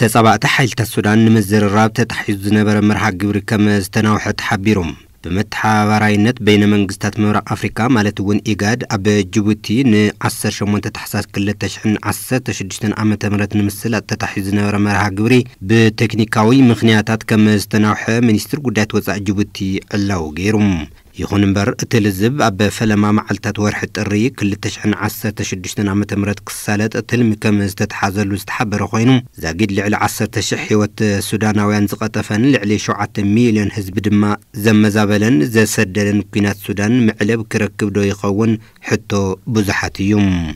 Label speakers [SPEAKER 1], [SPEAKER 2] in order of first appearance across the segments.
[SPEAKER 1] ተጻባእቲ ሓይልታት ሱዳን ንምዝርራብ ተታሒዙ ዝነበረ መርሃ ግብሪ ከም ዝተናውሐ ተሓቢሮም ብመተሓባራይነት በይነ መንግስታት ምብራቅ ኣፍሪካ ማለት እውን ኢጋድ ኣብ ጅቡቲ ን18 ታሕሳስ 216 ዓ ም ንምስላጥ ተታሒዙ ዝነበረ መርሃ ግብሪ ብቴክኒካዊ ምኽንያታት ከም ዝተናውሐ ሚኒስትር ጉዳያት ወፃኢ ጅቡቲ ዕላው ገይሩ يخون بر تلزب أبا فلما معلتات ورحة الريك كل تشحن عصر تشدشتنا متمرد كسالت تلمي كم ازدت حازل وستحبر خوينو زاقيد لعل عصر تشحي وات سودانا ويان تفن لعلي شوعة ميليون هزب دما زم زابلن زا سردلن كينات سودان معلب كركب دو يخون حتو بزحات يوم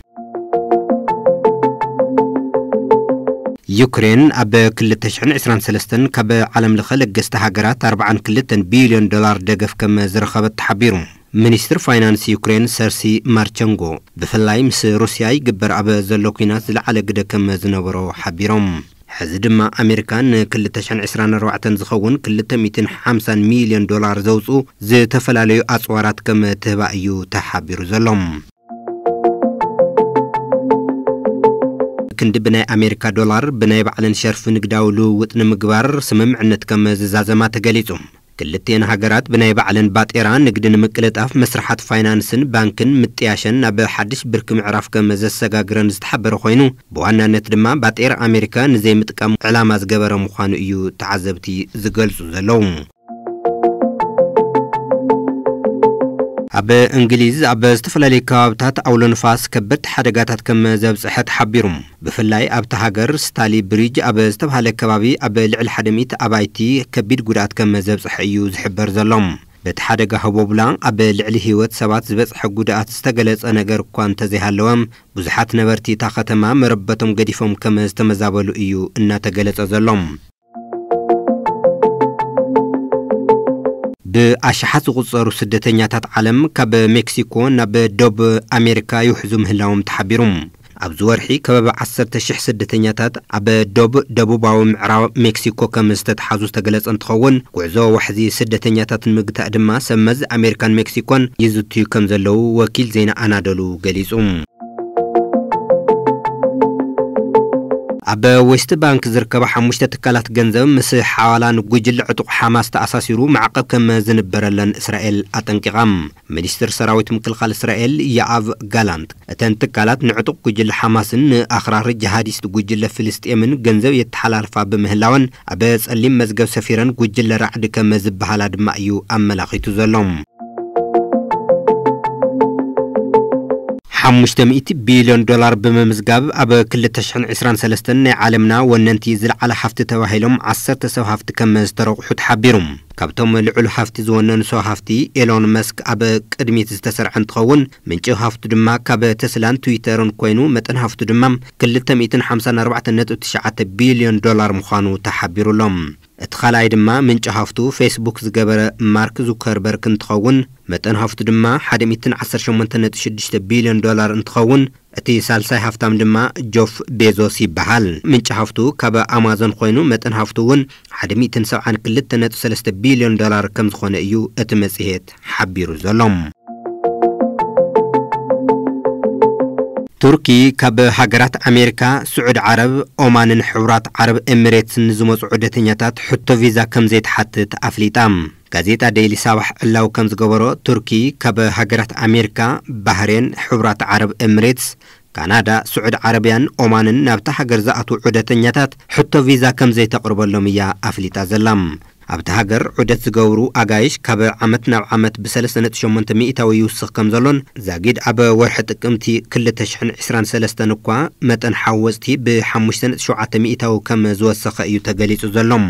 [SPEAKER 1] ዩክሬን ኣብ 223 ካብ ዓለም ለኸ ለገስቲ ሃገራት 42 ቢልዮን ዶላር ደገፍ ከም ዝረኸበት ተሓቢሩ ሚኒስትር ፋይናንስ ዩክሬን ሰርሲ ማርቸንጎ ብፍላይ ምስ ሩስያ ይግበር ኣብ ዘሎ ኩናት ዝለዓለ ግደ ከም ዝነበሮ ሓቢሮም ሕዚ ድማ ኣሜሪካ ን224 ዝኸውን 250 ሚልዮን ዶላር ዘውፁ ዝተፈላለዩ ኣፅዋራት ከም ትህባ እዩ ተሓቢሩ ዘሎም ክንዲ ብናይ ኣሜሪካ ዶላር ብናይ ባዕለን ሸርፊ ንግዳዊ ልውውጥ ንምግባር ስምምዕነት ከም ዝዛዘማ ተገሊጹ ክልቴን ሃገራት ብናይ ባዕለን ባጤራ ንግዲ ንምቅልጣፍ መስራሓት ፋይናንስን ባንክን ምጥያሸን ናብ ሓድሽ ብርኪ ምዕራፍ ከም ዘሰጋግረን ዝተሓበረ ኮይኑ ብዋናነት ድማ ባጤራ ኣሜሪካ ንዘይምጥቃም ዕላማ ዝገበረ ምዃኑ እዩ ተዓዘብቲ ዝገልጹ ዘለዉ ኣብ እንግሊዝ ኣብ ዝተፈላለዩ ከባብታት ኣውሎ ንፋስ ከበድቲ ሓደጋታት ከም ዘብፅሐ ተሓቢሩ ብፍላይ ኣብቲ ሃገር ስታሊ ብሪጅ ኣብ ዝተባሃለ ከባቢ ኣብ ልዕሊ ሓደ ሚት ኣባይቲ ከቢድ ጉድኣት ከም ዘብፅሐ እዩ ዝሕበር ዘሎም በቲ ሓደጋ ህቦብላ ኣብ ልዕሊ ህይወት ሰባት ዝበፅሐ ጉድኣት ዝተገለጸ ነገር እኳ እንተዘይሃለወም ብዙሓት ነበርቲ እታ ከተማ መረበቶም ገዲፎም ከም ዝተመዛበሉ እዩ እናተገለጸ ዘሎም ብኣሽሓት ዝቑፀሩ ስደተኛታት ዓለም ካብ ሜክሲኮ ናብ ዶብ ኣሜሪካ ይውሕዙ ምህላዎም ተሓቢሩ ኣብዚ ወርሒ ከበብ 1,000 ስደተኛታት ኣብ ዶብ ደቡባዊ ምዕራብ ሜክሲኮ ከም ዝተተሓዙ ዝተገለጸ እንትኸውን ጉዕዞ ዋሕዚ ስደተኛታት ንምግታእ ድማ ሰብ ሰመዝ ኣሜሪካን ሜክሲኮን ይዝትዩ ከም ዘለዉ ወኪል ዜና ኣናደሉ ገሊጹ ኣብ ወስቲ ባንክ ዝርከባ ሓሙሽተ ትካላት ገንዘብ ምስ ሓዋላን ጉጅል ዕጡቕ ሓማስ ተኣሳሲሩ ማዕቀብ ከም ዝንበረለን እስራኤል ኣጠንቂቓ ሚኒስትር ሰራዊት ምክልኻል እስራኤል የኣብ ጋላንት እተን ትካላት ንዕጡቕ ጉጅል ሓማስን ንኣኽራሪ ጅሃዲስት ጉጅለ ፍልስጥኤምን ገንዘብ የተሓላልፋ ብምህላወን ኣብ ጸሊም መዝገብ ሰፊረን ጉጅለ ራዕዲ ከም ዝበሃላ ድማ እዩ ኣመላኺቱ ዘሎም 500 ቢልዮን ዶላር ብምምዝጋብ ኣብ 2023 ናይ ዓለምና ወነንቲ ዝለዓለ ሃፍቲ ተባሂሎም 10 ሰብ ሃፍቲ ከም ዝተረቑሑ ተሓቢሩ ካብቶም ልዑል ሃፍቲ ዝወነኑ ሰብ ሃፍቲ ኤሎን መስክ ኣብ ቅድሚት ዝተሰርዐ እንትኸውን ምንጪ ሃፍቱ ድማ ካብ ተስላን ትዊተርን ኮይኑ መጠን ሃፍቱ ድማ 254.9 ቢልዮን ዶላር ምዃኑ ተሓቢሩሎም እቲ ኻልኣይ ድማ ምንጪ ሃፍቱ ፌስቡክ ዝገበረ ማርክ ዙከርበርክ እንትኸውን መጠን ሃፍቱ ድማ 118.6 ቢልዮን ዶላር እንትኸውን እቲ ሳልሳይ ሃፍታም ድማ ጆፍ ቤዞስ ይበሃል ምንጪ ሃፍቱ ካብ ኣማዞን ኮይኑ መጠን ሃፍቱ እውን 172.3 ቢልዮን ዶላር ከም ዝኾነ እዩ እቲ መጽሔት ሓቢሩ ዘሎም ቱርኪ ካብ ሃገራት ኣሜሪካ ስዑድ ዓረብ ኦማንን ሕቡራት ዓረብ ኤሚሬትስን ዝመፁ ዑደተኛታት ሕቶ ቪዛ ከም ዘይተሓትት ኣፍሊጣ ጋዜጣ ደይሊ ሳባሕ ዕላው ከም ዝገበሮ ቱርኪ ካብ ሃገራት ኣሜሪካ ባህሬን ሕቡራት ዓረብ ኤሚሬትስ ካናዳ ስዑድ ዓረብያን ኦማንን ናብታ ሃገር ዝኣትዉ ዑደተኛታት ሕቶ ቪዛ ከም ዘይተቕርበሎም እያ ኣፍሊጣ ዘላ ኣብቲ ሃገር ዑደት ዝገብሩ ኣጋይሽ ካብ ዓመት ናብ ዓመት ብ38 ሚእታዊ ይውስኽ ከም ዘሎን ዛጊድ ኣብ ወርሒ ጥቅምቲ 223 እኳ መጠን ሓወፅቲ ብ57 ሚእታዊ ከም ዝወሰኸ እዩ ተገሊጹ ዘሎም